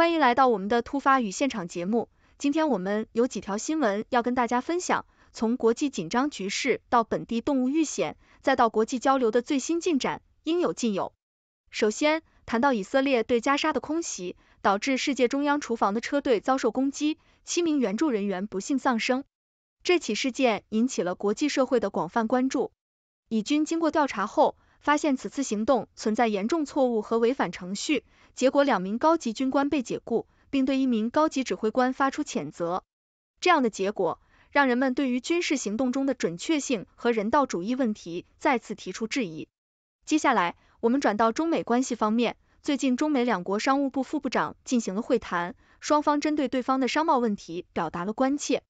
欢迎来到我们的突发与现场节目。今天我们有几条新闻要跟大家分享，从国际紧张局势到本地动物遇险，再到国际交流的最新进展，应有尽有。首先，谈到以色列对加沙的空袭，导致世界中央厨房的车队遭受攻击，七名援助人员不幸丧生。这起事件引起了国际社会的广泛关注。以军经过调查后，发现此次行动存在严重错误和违反程序。结果两名高级军官被解雇，并对一名高级指挥官发出谴责。这样的结果让人们对于军事行动中的准确性和人道主义问题再次提出质疑。接下来，我们转到中美关系方面。最近，中美两国商务部副部长进行了会谈，双方针对对方的商贸问题表达了关切。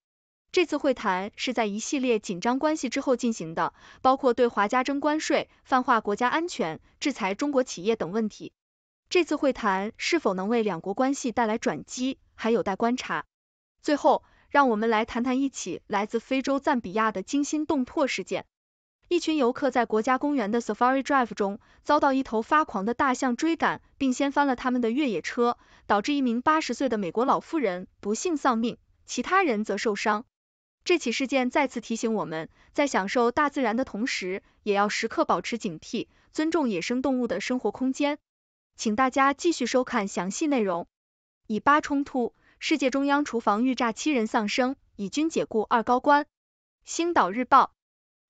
这次会谈是在一系列紧张关系之后进行的，包括对华加征关税、泛化国家安全、制裁中国企业等问题。这次会谈是否能为两国关系带来转机，还有待观察。最后，让我们来谈谈一起来自非洲赞比亚的惊心动魄事件：一群游客在国家公园的 safari drive 中遭到一头发狂的大象追赶，并掀翻了他们的越野车，导致一名八十岁的美国老妇人不幸丧命，其他人则受伤。这起事件再次提醒我们，在享受大自然的同时，也要时刻保持警惕，尊重野生动物的生活空间。请大家继续收看详细内容。以巴冲突，世界中央厨房遇炸七人丧生，以军解雇二高官。星岛日报：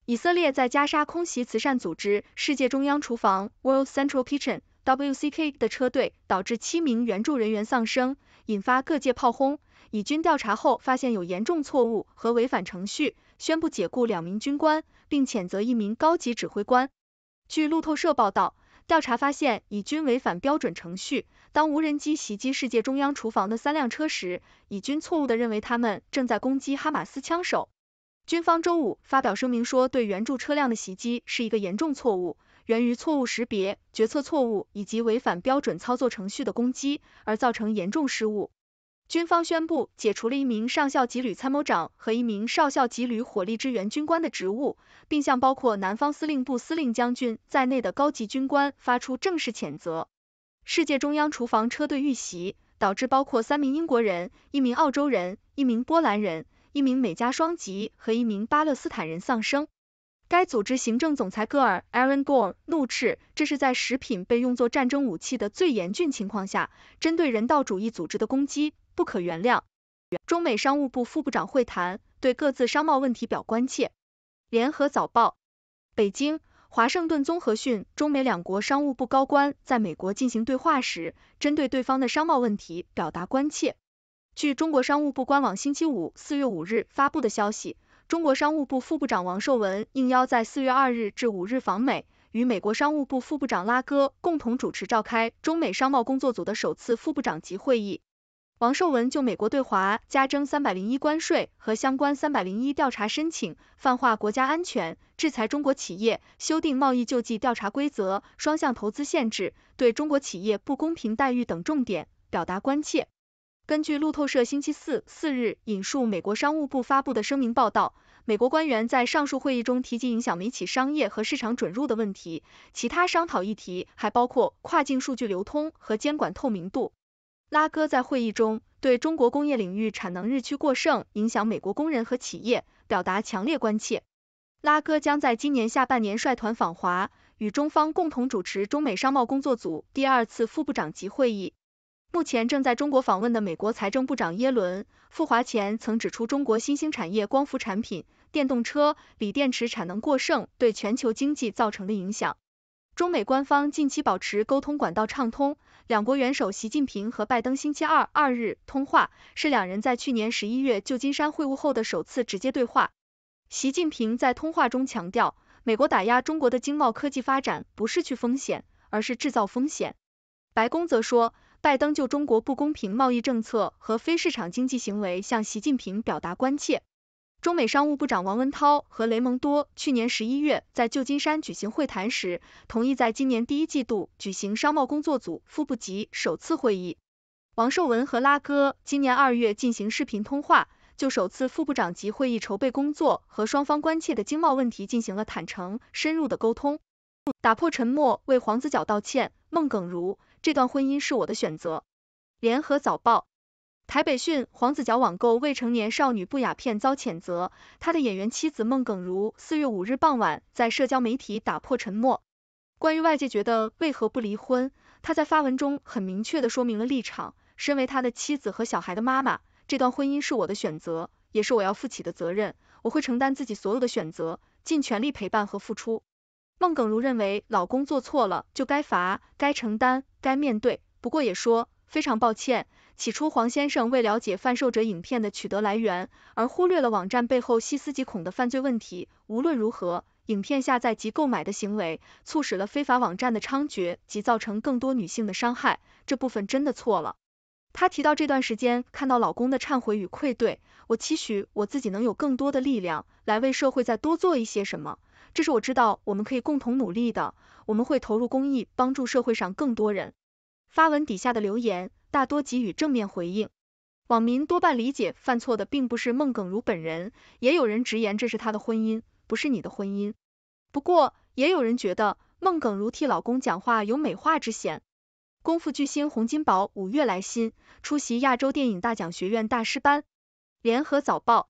以色列在加沙空袭慈善组织世界中央厨房 （World Central Kitchen，WCK） 的车队，导致七名援助人员丧生，引发各界炮轰。以军调查后发现有严重错误和违反程序，宣布解雇两名军官，并谴责一名高级指挥官。据路透社报道。调查发现，以军违反标准程序。当无人机袭击世界中央厨房的三辆车时，以军错误地认为他们正在攻击哈马斯枪手。军方周五发表声明说，对援助车辆的袭击是一个严重错误，源于错误识别、决策错误以及违反标准操作程序的攻击，而造成严重失误。军方宣布解除了一名上校级旅参谋长和一名少校级旅火力支援军官的职务，并向包括南方司令部司令将军在内的高级军官发出正式谴责。世界中央厨房车队遇袭，导致包括三名英国人、一名澳洲人、一名波兰人、一名美加双籍和一名巴勒斯坦人丧生。该组织行政总裁戈尔 Aaron Gore 怒斥，这是在食品被用作战争武器的最严峻情况下，针对人道主义组织的攻击。不可原谅。中美商务部副部长会谈，对各自商贸问题表关切。联合早报，北京，华盛顿综合讯，中美两国商务部高官在美国进行对话时，针对对方的商贸问题表达关切。据中国商务部官网星期五四月五日发布的消息，中国商务部副部长王受文应邀在四月二日至五日访美，与美国商务部副部长拉戈共同主持召开中美商贸工作组的首次副部长级会议。王受文就美国对华加征三百零一关税和相关三百零一调查申请、泛化国家安全、制裁中国企业、修订贸易救济调查规则、双向投资限制、对中国企业不公平待遇等重点表达关切。根据路透社星期四四日引述美国商务部发布的声明报道，美国官员在上述会议中提及影响美企商业和市场准入的问题。其他商讨议题还包括跨境数据流通和监管透明度。拉戈在会议中对中国工业领域产能日趋过剩，影响美国工人和企业，表达强烈关切。拉戈将在今年下半年率团访华，与中方共同主持中美商贸工作组第二次副部长级会议。目前正在中国访问的美国财政部长耶伦，赴华前曾指出中国新兴产业光伏产品、电动车、锂电池产能过剩对全球经济造成的影响。中美官方近期保持沟通管道畅通。两国元首习近平和拜登星期二二日通话，是两人在去年十一月旧金山会晤后的首次直接对话。习近平在通话中强调，美国打压中国的经贸科技发展不是去风险，而是制造风险。白宫则说，拜登就中国不公平贸易政策和非市场经济行为向习近平表达关切。中美商务部长王文涛和雷蒙多去年十一月在旧金山举行会谈时，同意在今年第一季度举行商贸工作组副部级首次会议。王寿文和拉戈今年二月进行视频通话，就首次副部长级会议筹备工作和双方关切的经贸问题进行了坦诚深入的沟通，打破沉默为黄子佼道歉。孟耿如，这段婚姻是我的选择。联合早报。台北讯，黄子佼网购未成年少女不雅片遭谴责，他的演员妻子孟耿如四月五日傍晚在社交媒体打破沉默。关于外界觉得为何不离婚，他在发文中很明确的说明了立场：，身为他的妻子和小孩的妈妈，这段婚姻是我的选择，也是我要负起的责任，我会承担自己所有的选择，尽全力陪伴和付出。孟耿如认为老公做错了就该罚，该承担，该面对，不过也说非常抱歉。起初，黄先生为了解贩售者影片的取得来源，而忽略了网站背后细思极恐的犯罪问题。无论如何，影片下载及购买的行为，促使了非法网站的猖獗及造成更多女性的伤害，这部分真的错了。他提到这段时间看到老公的忏悔与愧对，我期许我自己能有更多的力量，来为社会再多做一些什么。这是我知道我们可以共同努力的，我们会投入公益，帮助社会上更多人。发文底下的留言大多给予正面回应，网民多半理解犯错的并不是孟耿如本人，也有人直言这是他的婚姻，不是你的婚姻。不过，也有人觉得孟耿如替老公讲话有美化之嫌。功夫巨星洪金宝五月来新出席亚洲电影大奖学院大师班。联合早报：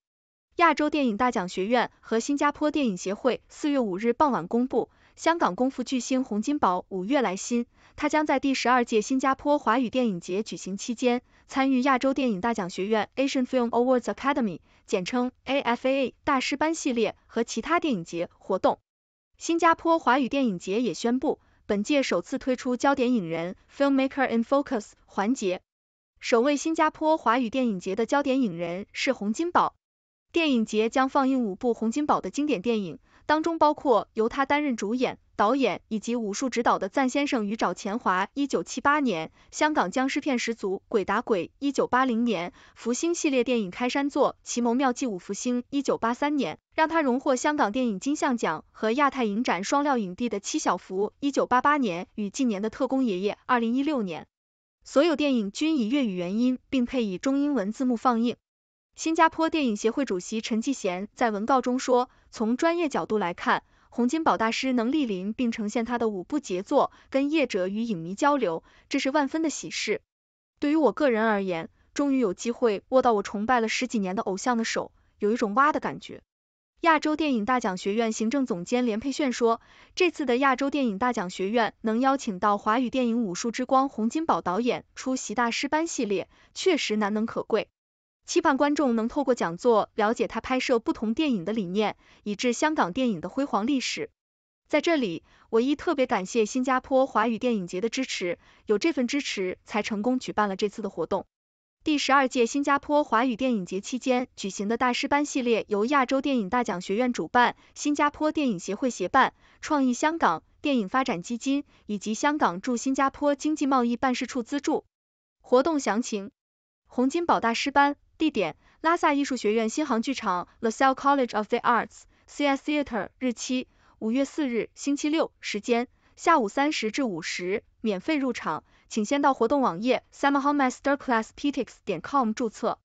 亚洲电影大奖学院和新加坡电影协会四月五日傍晚公布，香港功夫巨星洪金宝五月来新。他将在第十二届新加坡华语电影节举行期间，参与亚洲电影大奖学院 （Asian Film Awards Academy，简称 AFAA） 大师班系列和其他电影节活动。新加坡华语电影节也宣布，本届首次推出焦点影人 （Filmmaker in Focus） 环节。首位新加坡华语电影节的焦点影人是洪金宝。电影节将放映五部洪金宝的经典电影。当中包括由他担任主演、导演以及武术指导的《赞先生与找钱华》，一九七八年香港僵尸片始祖《鬼打鬼》，一九八零年福星系列电影开山作《奇谋妙计五福星》，一九八三年让他荣获香港电影金像奖和亚太影展双料影帝的《七小福》，一九八八年与近年的《特工爷爷》，二零一六年，所有电影均以粤语原音并配以中英文字幕放映。新加坡电影协会主席陈继贤在文告中说。从专业角度来看，洪金宝大师能莅临并呈现他的五部杰作，跟业者与影迷交流，这是万分的喜事。对于我个人而言，终于有机会握到我崇拜了十几年的偶像的手，有一种哇的感觉。亚洲电影大奖学院行政总监连佩炫说，这次的亚洲电影大奖学院能邀请到华语电影武术之光洪金宝导演出席大师班系列，确实难能可贵。期盼观众能透过讲座了解他拍摄不同电影的理念，以至香港电影的辉煌历史。在这里，我亦特别感谢新加坡华语电影节的支持，有这份支持才成功举办了这次的活动。第十二届新加坡华语电影节期间举行的大师班系列由亚洲电影大奖学院主办，新加坡电影协会协办，创意香港电影发展基金以及香港驻新加坡经济贸易办事处资助。活动详情：洪金宝大师班。地点：拉萨艺术学院新航剧场，Lhasa College of the Arts, CS Theater。日期：五月四日，星期六。时间：下午三时至五时，免费入场，请先到活动网页 s a m a h o m a s t e r c l a s s p t i x c o m 注册。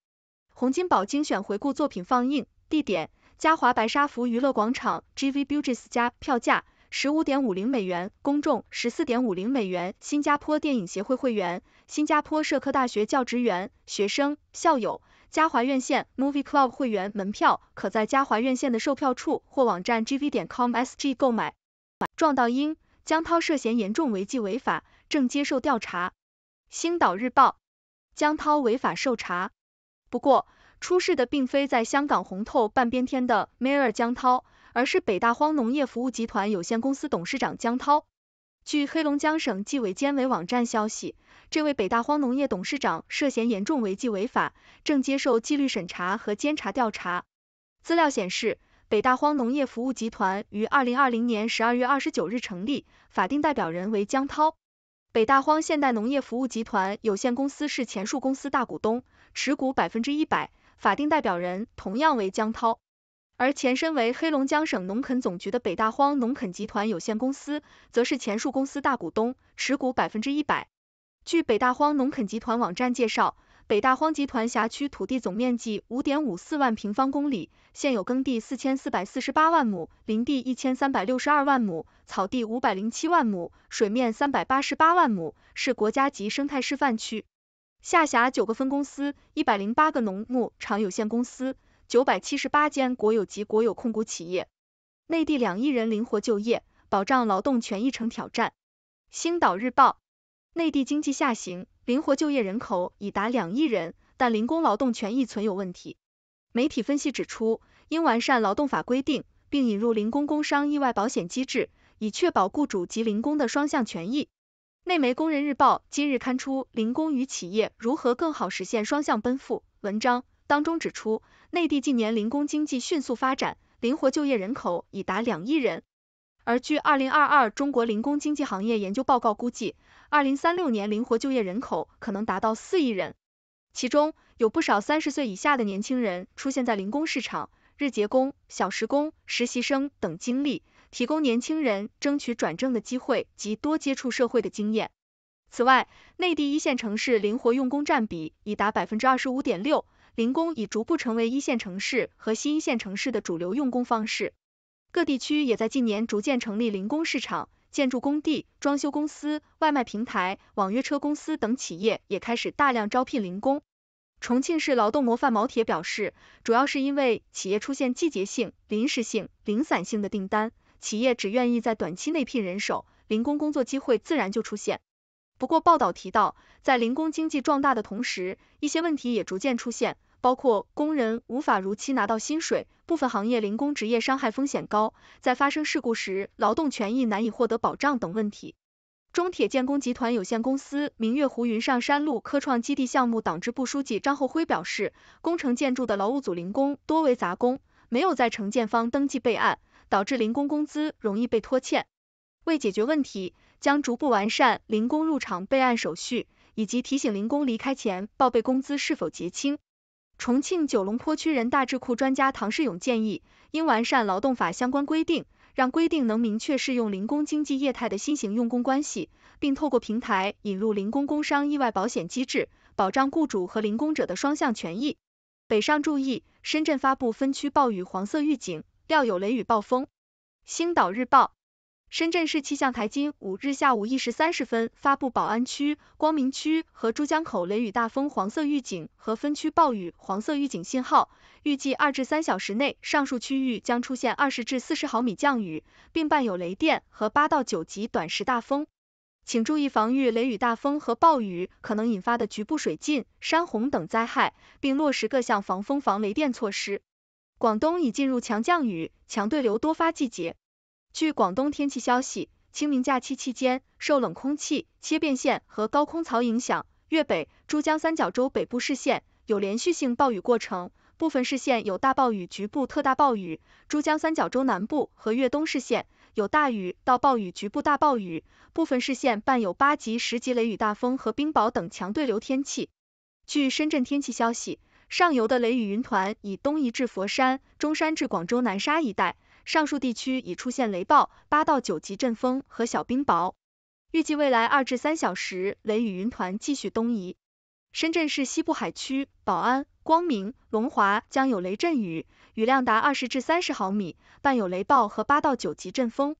洪金宝精选回顾作品放映地点：嘉华白沙湖娱乐广场，GV b u g e s 加。票价：十五点五零美元，公众十四点五零美元。新加坡电影协会会员，新加坡社科大学教职员、学生、校友。嘉华院线 Movie Club 会员门票可在嘉华院线的售票处或网站 gv 点 com sg 购买。撞到鹰，江涛涉嫌严重违纪违法，正接受调查。星岛日报，江涛违法受查。不过，出事的并非在香港红透半边天的 Mayor 江涛，而是北大荒农业服务集团有限公司董事长江涛。据黑龙江省纪委监委网站消息，这位北大荒农业董事长涉嫌严重违纪违法，正接受纪律审查和监察调查。资料显示，北大荒农业服务集团于二零二零年十二月二十九日成立，法定代表人为江涛。北大荒现代农业服务集团有限公司是前述公司大股东，持股百分之一百，法定代表人同样为江涛。而前身为黑龙江省农垦总局的北大荒农垦集团有限公司，则是前述公司大股东，持股百分之一百。据北大荒农垦集团网站介绍，北大荒集团辖区土地总面积五点五四万平方公里，现有耕地四千四百四十八万亩，林地一千三百六十二万亩，草地五百零七万亩，水面三百八十八万亩，是国家级生态示范区，下辖九个分公司，一百零八个农牧场有限公司。九百七十八间国有及国有控股企业，内地两亿人灵活就业，保障劳动权益成挑战。星岛日报，内地经济下行，灵活就业人口已达两亿人，但零工劳动权益存有问题。媒体分析指出，应完善劳动法规定，并引入零工工伤意外保险机制，以确保雇主及零工的双向权益。内媒工人日报今日刊出《零工与企业如何更好实现双向奔赴》文章，当中指出。内地近年零工经济迅速发展，灵活就业人口已达两亿人。而据二零二二中国零工经济行业研究报告估计，二零三六年灵活就业人口可能达到四亿人。其中，有不少三十岁以下的年轻人出现在零工市场，日结工、小时工、实习生等经历，提供年轻人争取转正的机会及多接触社会的经验。此外，内地一线城市灵活用工占比已达百分之二十五点六。零工已逐步成为一线城市和新一线城市的主流用工方式，各地区也在近年逐渐成立零工市场，建筑工地、装修公司、外卖平台、网约车公司等企业也开始大量招聘零工。重庆市劳动模范毛铁表示，主要是因为企业出现季节性、临时性、零散性的订单，企业只愿意在短期内聘人手，零工工作机会自然就出现。不过，报道提到，在零工经济壮大的同时，一些问题也逐渐出现。包括工人无法如期拿到薪水，部分行业零工职业伤害风险高，在发生事故时，劳动权益难以获得保障等问题。中铁建工集团有限公司明月湖云上山路科创基地项目党支部书记张厚辉表示，工程建筑的劳务组零工多为杂工，没有在承建方登记备案，导致零工工资容易被拖欠。为解决问题，将逐步完善零工入场备案手续，以及提醒零工离开前报备工资是否结清。重庆九龙坡区人大智库专家唐世勇建议，应完善劳动法相关规定，让规定能明确适用零工经济业态的新型用工关系，并透过平台引入零工工伤意外保险机制，保障雇主和零工者的双向权益。北上注意，深圳发布分区暴雨黄色预警，料有雷雨、暴风。星岛日报。深圳市气象台今五日下午一时三十分发布宝安区、光明区和珠江口雷雨大风黄色预警和分区暴雨黄色预警信号，预计二至三小时内上述区域将出现二十至四十毫米降雨，并伴有雷电和八到九级短时大风，请注意防御雷雨大风和暴雨可能引发的局部水浸、山洪等灾害，并落实各项防风防雷电措施。广东已进入强降雨、强对流多发季节。据广东天气消息，清明假期期间，受冷空气切变线和高空槽影响，粤北、珠江三角洲北部市县有连续性暴雨过程，部分市县有大暴雨，局部特大暴雨；珠江三角洲南部和粤东市县有大雨到暴雨，局部大暴雨，部分市县伴有八级、十级雷雨大风和冰雹等强对流天气。据深圳天气消息，上游的雷雨云团以东移至佛山、中山至广州南沙一带。上述地区已出现雷暴、八到九级阵风和小冰雹。预计未来二至三小时，雷雨云团继续东移。深圳市西部海区、宝安、光明、龙华将有雷阵雨，雨量达二十至三十毫米，伴有雷暴和八到九级阵风。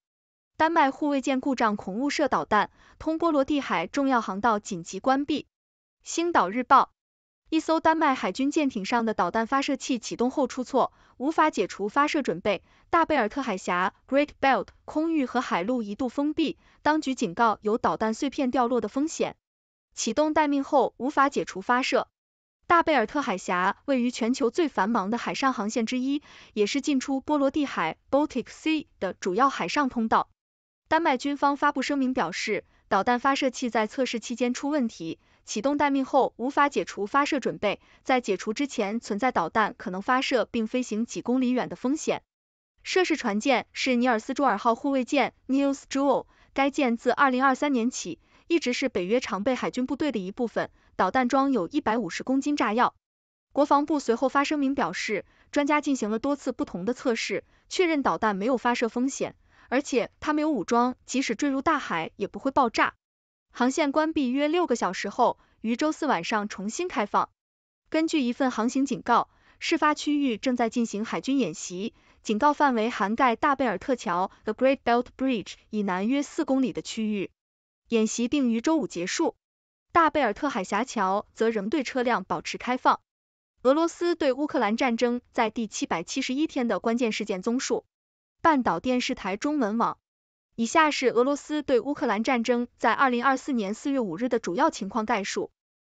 丹麦护卫舰故障恐误射导弹，通波罗的海重要航道紧急关闭。星岛日报。一艘丹麦海军舰艇上的导弹发射器启动后出错，无法解除发射准备。大贝尔特海峡 （Great Belt） 空域和海路一度封闭，当局警告有导弹碎片掉落的风险。启动待命后无法解除发射。大贝尔特海峡位于全球最繁忙的海上航线之一，也是进出波罗的海 （Baltic Sea） 的主要海上通道。丹麦军方发布声明表示，导弹发射器在测试期间出问题。启动待命后无法解除发射准备，在解除之前存在导弹可能发射并飞行几公里远的风险。涉事船舰是尼尔斯·朱尔号护卫舰 （Nils j w e l 该舰自二零二三年起一直是北约常备海军部队的一部分。导弹装有一百五十公斤炸药。国防部随后发声明表示，专家进行了多次不同的测试，确认导弹没有发射风险，而且它没有武装，即使坠入大海也不会爆炸。航线关闭约六个小时后，于周四晚上重新开放。根据一份航行警告，事发区域正在进行海军演习，警告范围涵盖大贝尔特桥 （The Great Belt Bridge） 以南约四公里的区域。演习定于周五结束。大贝尔特海峡桥则仍对车辆保持开放。俄罗斯对乌克兰战争在第七百七十一天的关键事件综述。半岛电视台中文网。以下是俄罗斯对乌克兰战争在二零二四年四月五日的主要情况概述。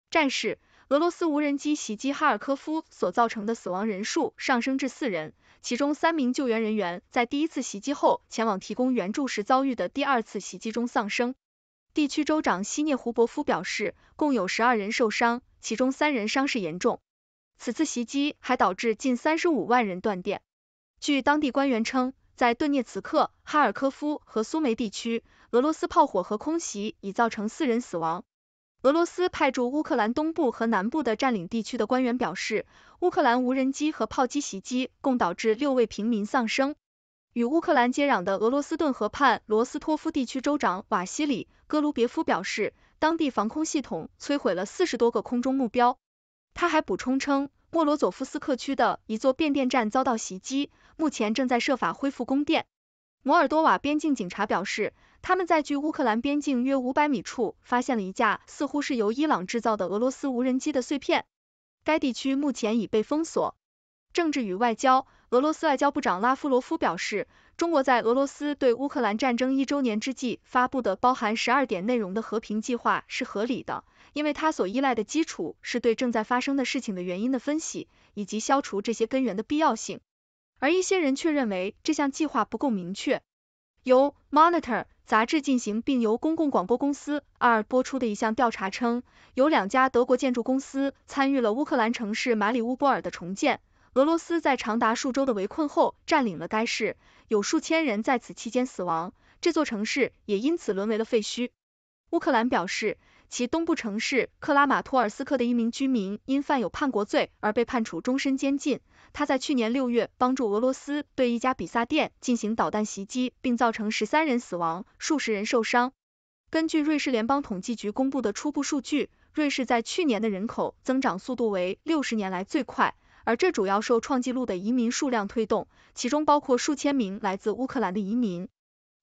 战事：俄罗斯无人机袭击哈尔科夫所造成的死亡人数上升至四人，其中三名救援人员在第一次袭击后前往提供援助时遭遇的第二次袭击中丧生。地区州长西涅胡伯夫表示，共有十二人受伤，其中三人伤势严重。此次袭击还导致近三十五万人断电。据当地官员称。在顿涅茨克、哈尔科夫和苏梅地区，俄罗斯炮火和空袭已造成四人死亡。俄罗斯派驻乌克兰东部和南部的占领地区的官员表示，乌克兰无人机和炮击袭击共导致六位平民丧生。与乌克兰接壤的俄罗斯顿河畔罗斯托夫地区州长瓦西里·戈卢别夫表示，当地防空系统摧毁了四十多个空中目标。他还补充称。莫罗佐夫斯克区的一座变电站遭到袭击，目前正在设法恢复供电。摩尔多瓦边境警察表示，他们在距乌克兰边境约五百米处发现了一架似乎是由伊朗制造的俄罗斯无人机的碎片。该地区目前已被封锁。政治与外交，俄罗斯外交部长拉夫罗夫表示，中国在俄罗斯对乌克兰战争一周年之际发布的包含十二点内容的和平计划是合理的。因为它所依赖的基础是对正在发生的事情的原因的分析，以及消除这些根源的必要性。而一些人却认为这项计划不够明确。由 Monitor 杂志进行，并由公共广播公司 R 播出的一项调查称，有两家德国建筑公司参与了乌克兰城市马里乌波尔的重建。俄罗斯在长达数周的围困后占领了该市，有数千人在此期间死亡，这座城市也因此沦为了废墟。乌克兰表示。其东部城市克拉马托尔斯克的一名居民因犯有叛国罪而被判处终身监禁。他在去年六月帮助俄罗斯对一家比萨店进行导弹袭击，并造成十三人死亡、数十人受伤。根据瑞士联邦统计局公布的初步数据，瑞士在去年的人口增长速度为六十年来最快，而这主要受创纪录的移民数量推动，其中包括数千名来自乌克兰的移民。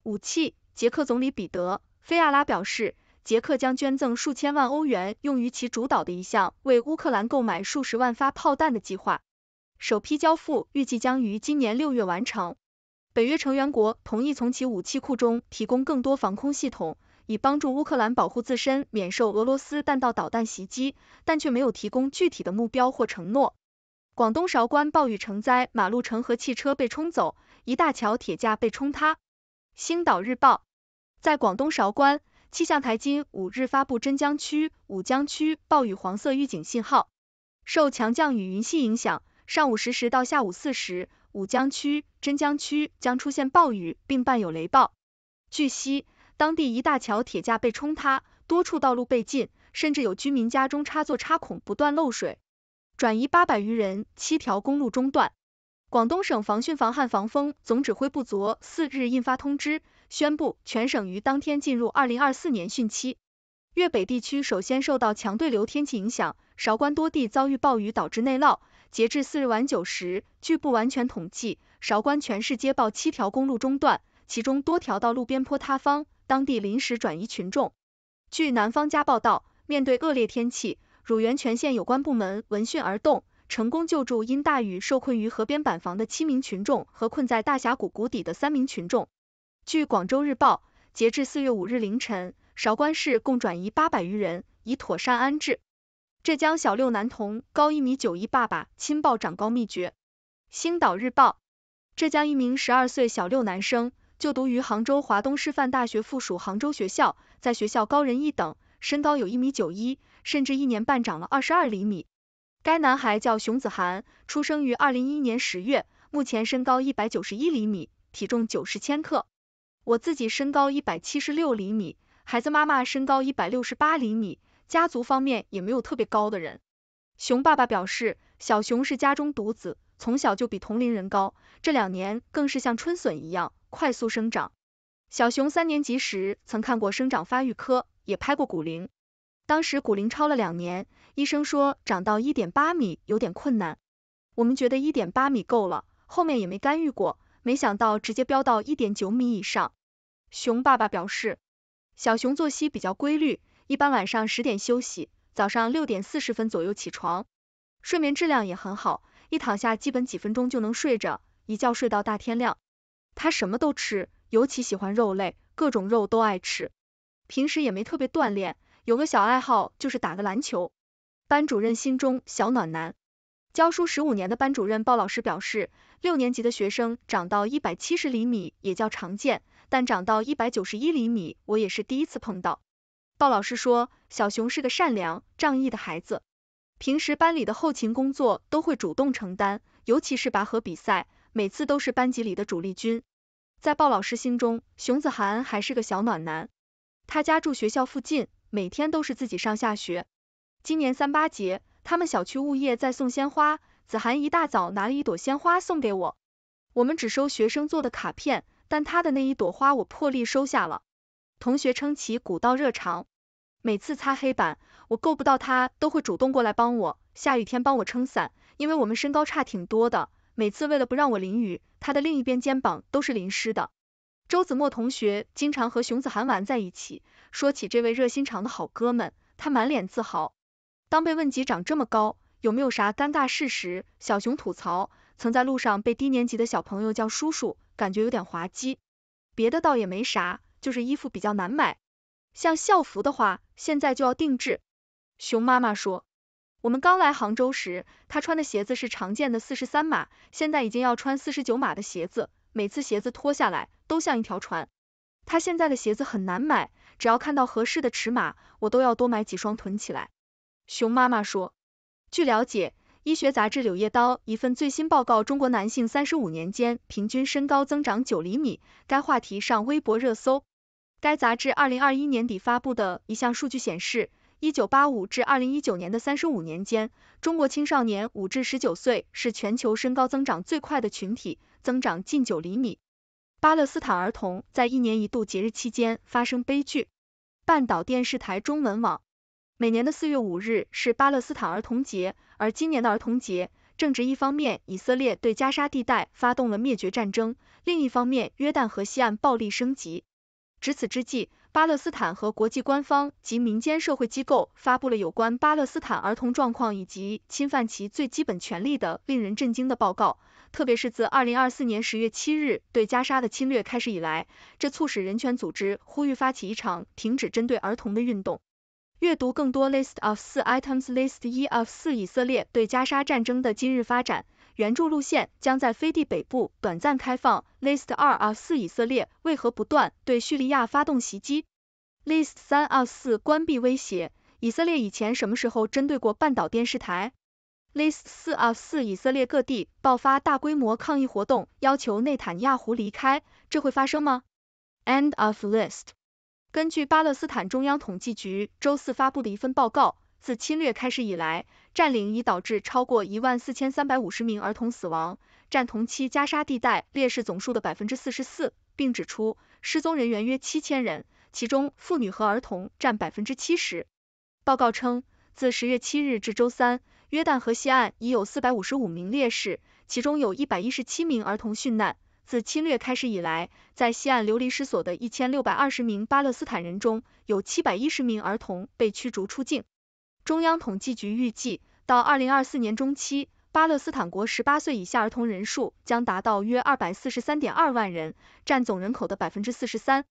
武器，捷克总理彼得·菲亚拉表示。捷克将捐赠数千万欧元用于其主导的一项为乌克兰购买数十万发炮弹的计划，首批交付预计将于今年六月完成。北约成员国同意从其武器库中提供更多防空系统，以帮助乌克兰保护自身免受俄罗斯弹道导弹袭击，但却没有提供具体的目标或承诺。广东韶关暴雨成灾，马路成河，汽车被冲走，一大桥铁架被冲塌。星岛日报，在广东韶关。气象台今五日发布浈江区、武江区暴雨黄色预警信号。受强降雨云系影响，上午十时到下午四时，武江区、浈江区将出现暴雨，并伴有雷暴。据悉，当地一大桥铁架被冲塌，多处道路被浸，甚至有居民家中插座插孔不断漏水，转移八百余人，七条公路中断。广东省防汛防旱防风总指挥部昨四日印发通知。宣布全省于当天进入二零二四年汛期。粤北地区首先受到强对流天气影响，韶关多地遭遇暴雨导致内涝。截至四日晚九时，据不完全统计，韶关全市接报七条公路中断，其中多条道路边坡塌方，当地临时转移群众。据南方家报道，面对恶劣天气，乳源全县有关部门闻讯而动，成功救助因大雨受困于河边板房的七名群众和困在大峡谷谷底的三名群众。据广州日报，截至四月五日凌晨，韶关市共转移八百余人，已妥善安置。浙江小六男童高一米九一，爸爸亲报长高秘诀。星岛日报，浙江一名十二岁小六男生就读于杭州华东师范大学附属杭州学校，在学校高人一等，身高有一米九一，甚至一年半长了二十二厘米。该男孩叫熊子涵，出生于二零一一年十月，目前身高一百九十一厘米，体重九十千克。我自己身高一百七十六厘米，孩子妈妈身高一百六十八厘米，家族方面也没有特别高的人。熊爸爸表示，小熊是家中独子，从小就比同龄人高，这两年更是像春笋一样快速生长。小熊三年级时曾看过生长发育科，也拍过骨龄，当时骨龄超了两年，医生说长到一点八米有点困难，我们觉得一点八米够了，后面也没干预过。没想到直接飙到一点九米以上。熊爸爸表示，小熊作息比较规律，一般晚上十点休息，早上六点四十分左右起床，睡眠质量也很好，一躺下基本几分钟就能睡着，一觉睡到大天亮。他什么都吃，尤其喜欢肉类，各种肉都爱吃。平时也没特别锻炼，有个小爱好就是打个篮球。班主任心中小暖男。教书十五年的班主任鲍老师表示，六年级的学生长到一百七十厘米也较常见，但长到一百九十一厘米，我也是第一次碰到。鲍老师说，小熊是个善良、仗义的孩子，平时班里的后勤工作都会主动承担，尤其是拔河比赛，每次都是班级里的主力军。在鲍老师心中，熊子涵还是个小暖男，他家住学校附近，每天都是自己上下学。今年三八节。他们小区物业在送鲜花，子涵一大早拿了一朵鲜花送给我。我们只收学生做的卡片，但他的那一朵花我破例收下了。同学称其古道热肠，每次擦黑板我够不到他，都会主动过来帮我。下雨天帮我撑伞，因为我们身高差挺多的，每次为了不让我淋雨，他的另一边肩膀都是淋湿的。周子墨同学经常和熊子涵玩在一起，说起这位热心肠的好哥们，他满脸自豪。当被问及长这么高有没有啥尴尬事时，小熊吐槽，曾在路上被低年级的小朋友叫叔叔，感觉有点滑稽。别的倒也没啥，就是衣服比较难买，像校服的话，现在就要定制。熊妈妈说，我们刚来杭州时，她穿的鞋子是常见的四十三码，现在已经要穿四十九码的鞋子，每次鞋子脱下来都像一条船。她现在的鞋子很难买，只要看到合适的尺码，我都要多买几双囤起来。熊妈妈说，据了解，医学杂志《柳叶刀》一份最新报告，中国男性三十五年间平均身高增长九厘米。该话题上微博热搜。该杂志二零二一年底发布的一项数据显示，一九八五至二零一九年的三十五年间，中国青少年五至十九岁是全球身高增长最快的群体，增长近九厘米。巴勒斯坦儿童在一年一度节日期间发生悲剧。半岛电视台中文网。每年的四月五日是巴勒斯坦儿童节，而今年的儿童节正值一方面以色列对加沙地带发动了灭绝战争，另一方面约旦河西岸暴力升级。值此之际，巴勒斯坦和国际官方及民间社会机构发布了有关巴勒斯坦儿童状况以及侵犯其最基本权利的令人震惊的报告，特别是自二零二四年十月七日对加沙的侵略开始以来，这促使人权组织呼吁发起一场停止针对儿童的运动。阅读更多 list of 四 items list 一 of 四以色列对加沙战争的今日发展，援助路线将在非地北部短暂开放。list 二 of 四以色列为何不断对叙利亚发动袭击？list 三 of 四关闭威胁，以色列以前什么时候针对过半岛电视台？list 四 of 四以色列各地爆发大规模抗议活动，要求内塔尼亚胡离开，这会发生吗？End of list。根据巴勒斯坦中央统计局周四发布的一份报告，自侵略开始以来，占领已导致超过一万四千三百五十名儿童死亡，占同期加沙地带烈士总数的百分之四十四，并指出失踪人员约七千人，其中妇女和儿童占百分之七十。报告称，自十月七日至周三，约旦河西岸已有四百五十五名烈士，其中有一百一十七名儿童殉难。自侵略开始以来，在西岸流离失所的一千六百二十名巴勒斯坦人中，有七百一十名儿童被驱逐出境。中央统计局预计，到二零二四年中期，巴勒斯坦国十八岁以下儿童人数将达到约二百四十三点二万人，占总人口的百分之四十三。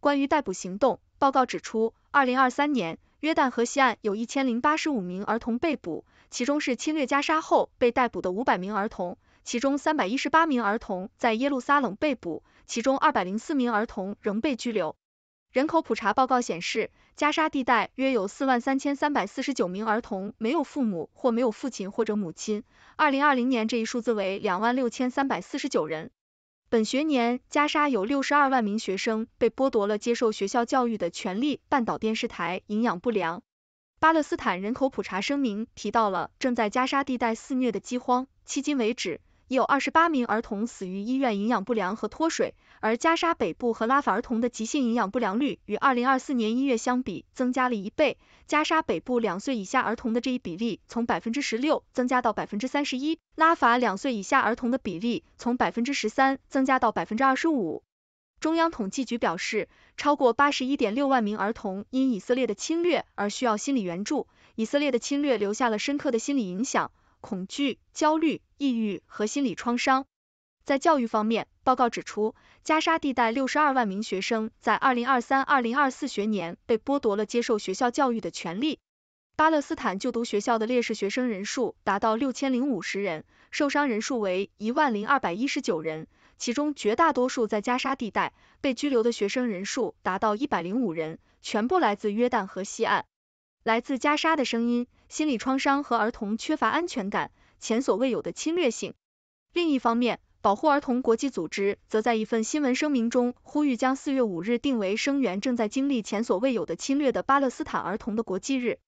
关于逮捕行动，报告指出二零二三年，约旦河西岸有一千零八十五名儿童被捕，其中是侵略加沙后被逮捕的五百名儿童。其中三百一十八名儿童在耶路撒冷被捕，其中二百零四名儿童仍被拘留。人口普查报告显示，加沙地带约有四万三千三百四十九名儿童没有父母或没有父亲或者母亲。二零二零年这一数字为两万六千三百四十九人。本学年，加沙有六十二万名学生被剥夺了接受学校教育的权利。半岛电视台，营养不良。巴勒斯坦人口普查声明提到了正在加沙地带肆虐的饥荒，迄今为止。已有二十八名儿童死于医院营养不良和脱水，而加沙北部和拉法儿童的急性营养不良率与二零二四年一月相比增加了一倍。加沙北部两岁以下儿童的这一比例从百分之十六增加到百分之三十一，拉法两岁以下儿童的比例从百分之十三增加到百分之二十五。中央统计局表示，超过八十一点六万名儿童因以色列的侵略而需要心理援助，以色列的侵略留下了深刻的心理影响。恐惧、焦虑、抑郁和心理创伤。在教育方面，报告指出，加沙地带六十二万名学生在二零二三二零二四学年被剥夺了接受学校教育的权利。巴勒斯坦就读学校的烈士学生人数达到六千零五十人，受伤人数为一万零二百一十九人，其中绝大多数在加沙地带。被拘留的学生人数达到一百零五人，全部来自约旦河西岸。来自加沙的声音。心理创伤和儿童缺乏安全感，前所未有的侵略性。另一方面，保护儿童国际组织则在一份新闻声明中呼吁将四月五日定为声援正在经历前所未有的侵略的巴勒斯坦儿童的国际日。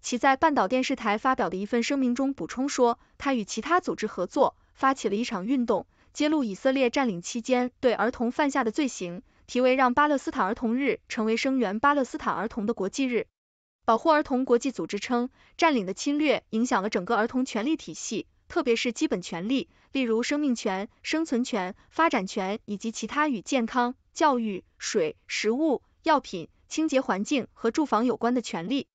其在半岛电视台发表的一份声明中补充说，他与其他组织合作，发起了一场运动，揭露以色列占领期间对儿童犯下的罪行，题为让巴勒斯坦儿童日成为声援巴勒斯坦儿童的国际日。保护儿童国际组织称，占领的侵略影响了整个儿童权利体系，特别是基本权利，例如生命权、生存权、发展权以及其他与健康、教育、水、食物、药品、清洁环境和住房有关的权利。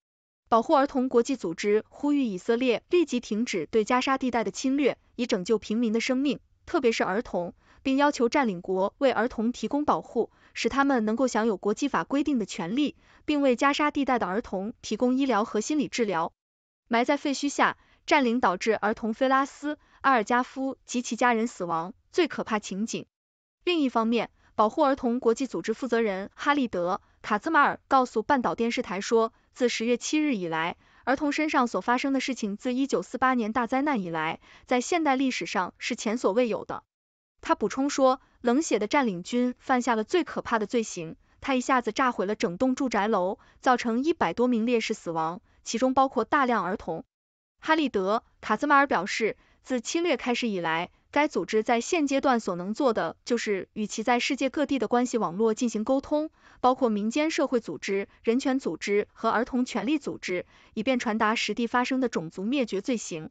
保护儿童国际组织呼吁以色列立即停止对加沙地带的侵略，以拯救平民的生命，特别是儿童，并要求占领国为儿童提供保护。使他们能够享有国际法规定的权利，并为加沙地带的儿童提供医疗和心理治疗。埋在废墟下，占领导致儿童菲拉斯·阿尔加夫及其家人死亡，最可怕情景。另一方面，保护儿童国际组织负责人哈利德·卡兹马尔告诉半岛电视台说，自十月七日以来，儿童身上所发生的事情，自一九四八年大灾难以来，在现代历史上是前所未有的。他补充说。冷血的占领军犯下了最可怕的罪行，他一下子炸毁了整栋住宅楼，造成一百多名烈士死亡，其中包括大量儿童。哈利德·卡兹马尔表示，自侵略开始以来，该组织在现阶段所能做的就是与其在世界各地的关系网络进行沟通，包括民间社会组织、人权组织和儿童权利组织，以便传达实地发生的种族灭绝罪行。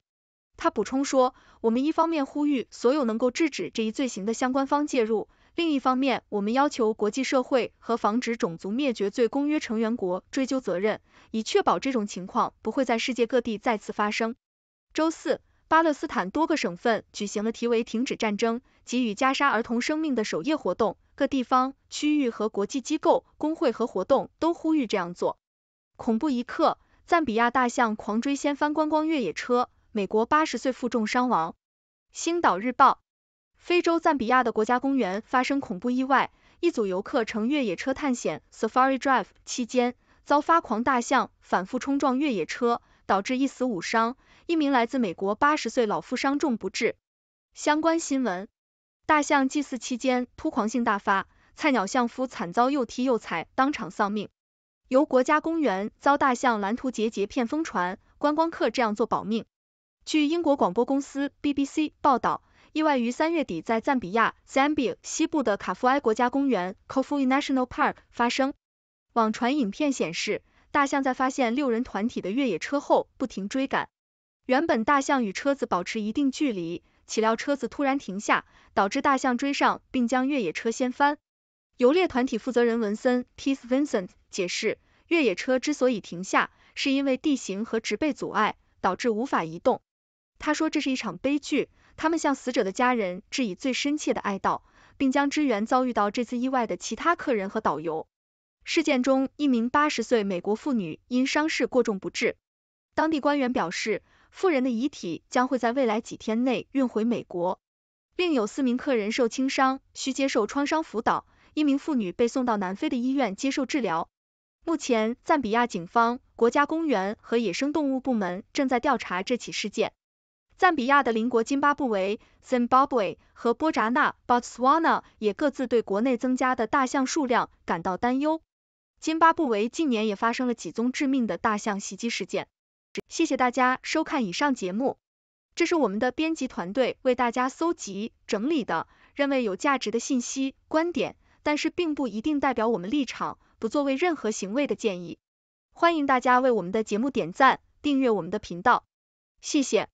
他补充说，我们一方面呼吁所有能够制止这一罪行的相关方介入，另一方面，我们要求国际社会和防止种族灭绝罪公约成员国追究责任，以确保这种情况不会在世界各地再次发生。周四，巴勒斯坦多个省份举行了题为“停止战争，给予加沙儿童生命的”首夜活动，各地方、区域和国际机构、工会和活动都呼吁这样做。恐怖一刻：赞比亚大象狂追掀翻观光越野车。美国八十岁负重伤亡。星岛日报，非洲赞比亚的国家公园发生恐怖意外，一组游客乘越野车探险 （Safari Drive） 期间，遭发狂大象反复冲撞越野车，导致一死五伤，一名来自美国八十岁老妇伤重不治。相关新闻，大象祭祀期间突狂性大发，菜鸟象夫惨遭又踢又踩，当场丧命。由国家公园遭大象拦图结节骗疯传，观光客这样做保命。据英国广播公司 BBC 报道，意外于三月底在赞比亚 Zambia 西部的卡夫埃国家公园 Kafue National Park 发生。网传影片显示，大象在发现六人团体的越野车后，不停追赶。原本大象与车子保持一定距离，岂料车子突然停下，导致大象追上并将越野车掀翻。游猎团体负责人文森 （Pete Vincent） 解释，越野车之所以停下，是因为地形和植被阻碍，导致无法移动。他说：“这是一场悲剧，他们向死者的家人致以最深切的哀悼，并将支援遭遇到这次意外的其他客人和导游。事件中，一名八十岁美国妇女因伤势过重不治。当地官员表示，妇人的遗体将会在未来几天内运回美国。另有四名客人受轻伤，需接受创伤辅导。一名妇女被送到南非的医院接受治疗。目前，赞比亚警方、国家公园和野生动物部门正在调查这起事件。”赞比亚的邻国津巴布韦 （Zimbabwe） 和波扎纳 （Botswana） 也各自对国内增加的大象数量感到担忧。津巴布韦近年也发生了几宗致命的大象袭击事件。谢谢大家收看以上节目，这是我们的编辑团队为大家搜集整理的，认为有价值的信息、观点，但是并不一定代表我们立场，不作为任何行为的建议。欢迎大家为我们的节目点赞、订阅我们的频道，谢谢。